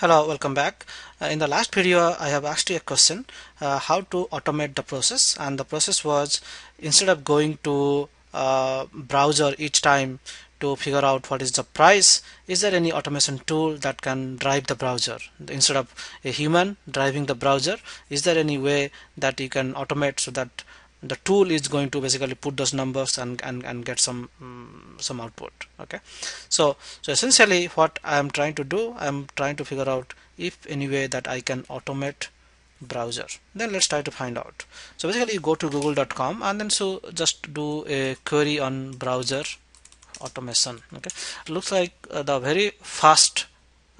Hello, welcome back. Uh, in the last video, I have asked you a question, uh, how to automate the process. And the process was, instead of going to uh, browser each time to figure out what is the price, is there any automation tool that can drive the browser? Instead of a human driving the browser, is there any way that you can automate so that the tool is going to basically put those numbers and and, and get some um, some output okay so so essentially what I am trying to do I am trying to figure out if any way that I can automate browser then let's try to find out so basically you go to google.com and then so just do a query on browser automation okay looks like uh, the very fast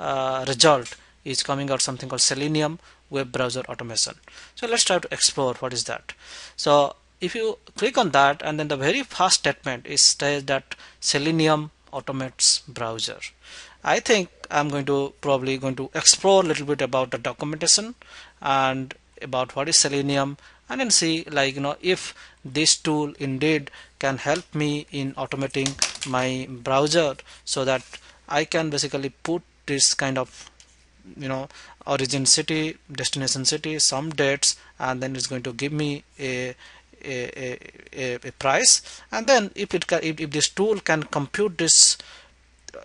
uh, result is coming out something called selenium web browser automation so let's try to explore what is that so if you click on that and then the very first statement is that selenium automates browser i think i'm going to probably going to explore a little bit about the documentation and about what is selenium and then see like you know if this tool indeed can help me in automating my browser so that i can basically put this kind of you know origin city destination city some dates and then it's going to give me a a, a, a price and then if it can, if, if this tool can compute this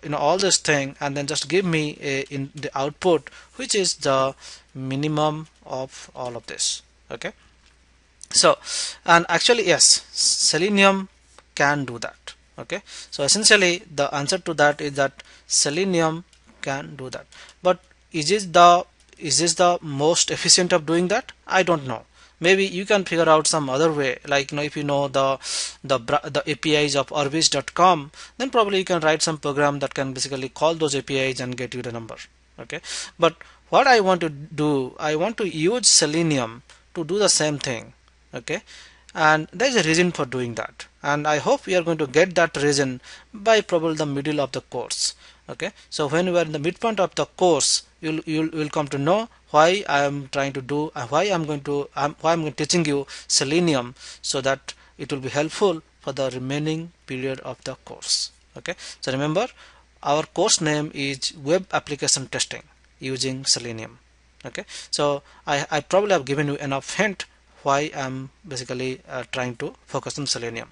you know all this thing and then just give me a, in the output which is the minimum of all of this okay so and actually yes selenium can do that okay so essentially the answer to that is that selenium can do that but is this the is this the most efficient of doing that i don't know maybe you can figure out some other way like you know if you know the the the apis of arbis.com then probably you can write some program that can basically call those apis and get you the number okay but what i want to do i want to use selenium to do the same thing okay and there is a reason for doing that and i hope we are going to get that reason by probably the middle of the course okay so when you are in the midpoint of the course you'll you'll will come to know why i am trying to do uh, why i'm going to um, why i'm teaching you selenium so that it will be helpful for the remaining period of the course okay so remember our course name is web application testing using selenium okay so i i probably have given you enough hint why i'm basically uh, trying to focus on selenium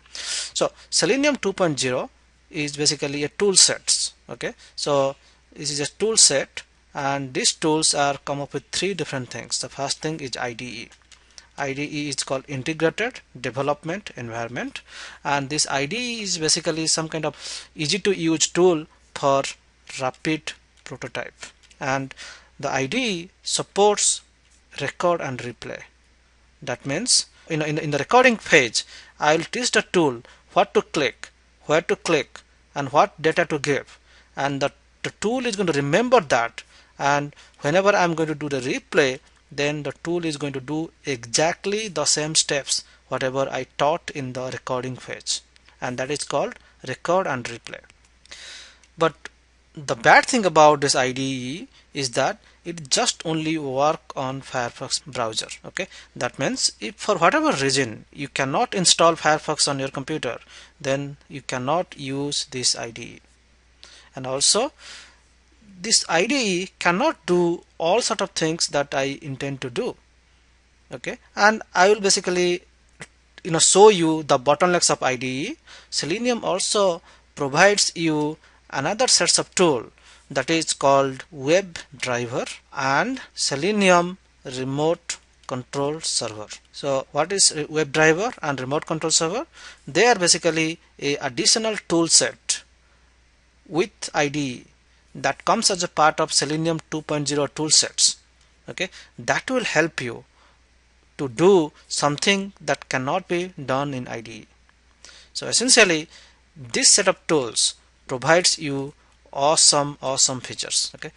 so selenium 2.0 is basically a tool sets okay so this is a tool set and these tools are come up with three different things the first thing is IDE IDE is called integrated development environment and this IDE is basically some kind of easy to use tool for rapid prototype and the IDE supports record and replay that means in, in, in the recording page I will teach the tool what to click where to click and what data to give and the, the tool is going to remember that and whenever I'm going to do the replay then the tool is going to do exactly the same steps whatever I taught in the recording phase and that is called record and replay but the bad thing about this IDE is that it just only work on Firefox browser okay that means if for whatever reason you cannot install Firefox on your computer then you cannot use this IDE and also this IDE cannot do all sort of things that I intend to do okay and I will basically you know show you the bottlenecks of IDE Selenium also provides you another sets of tool that is called WebDriver and Selenium remote control server so what is WebDriver and remote control server they are basically a additional tool set with IDE that comes as a part of Selenium 2.0 tool sets okay that will help you to do something that cannot be done in IDE so essentially this set of tools provides you awesome awesome features okay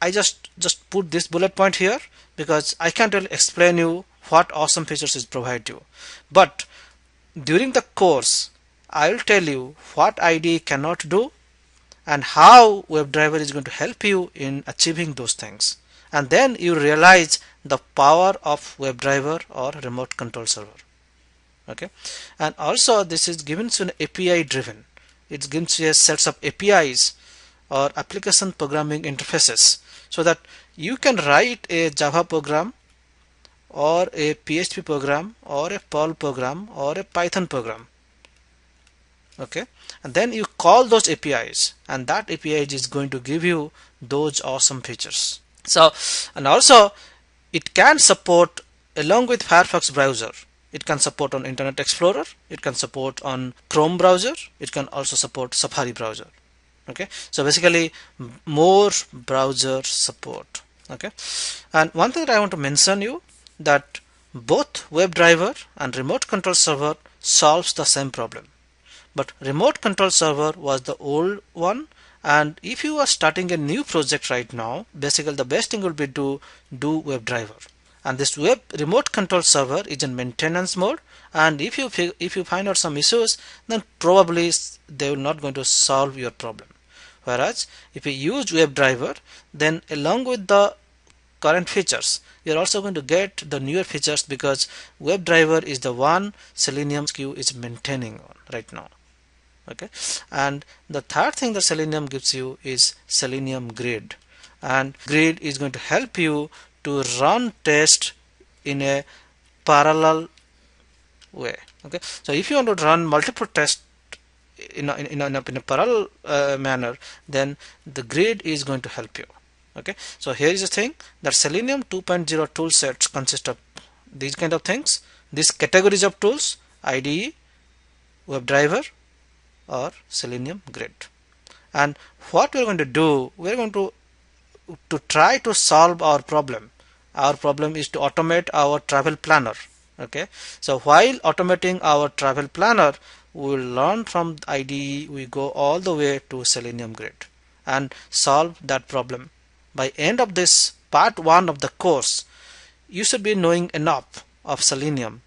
I just just put this bullet point here because I can't really explain you what awesome features it provides you. But during the course, I'll tell you what IDE cannot do and how WebDriver is going to help you in achieving those things. And then you realize the power of WebDriver or remote control server. Okay, and also this is given to an API driven. It gives you a set of APIs or application programming interfaces so that you can write a Java program or a PHP program or a Perl program or a Python program okay and then you call those APIs and that API is going to give you those awesome features so and also it can support along with Firefox browser it can support on Internet Explorer it can support on Chrome browser it can also support Safari browser okay so basically more browser support okay and one thing that I want to mention you that both WebDriver and remote control server solves the same problem but remote control server was the old one and if you are starting a new project right now basically the best thing would be to do WebDriver and this web remote control server is in maintenance mode and if you if you find out some issues then probably they will not going to solve your problem whereas if you use WebDriver then along with the current features you're also going to get the newer features because WebDriver is the one Selenium SKU is maintaining right now okay and the third thing that Selenium gives you is Selenium Grid and Grid is going to help you to run test in a parallel way okay so if you want to run multiple tests in a, in, a, in, a, parallel uh, manner then the grid is going to help you okay so here is the thing that selenium 2.0 tool sets consist of these kind of things these categories of tools IDE WebDriver or selenium grid and what we're going to do we're going to to try to solve our problem our problem is to automate our travel planner okay so while automating our travel planner we will learn from IDE we go all the way to Selenium Grid and solve that problem by end of this part 1 of the course you should be knowing enough of Selenium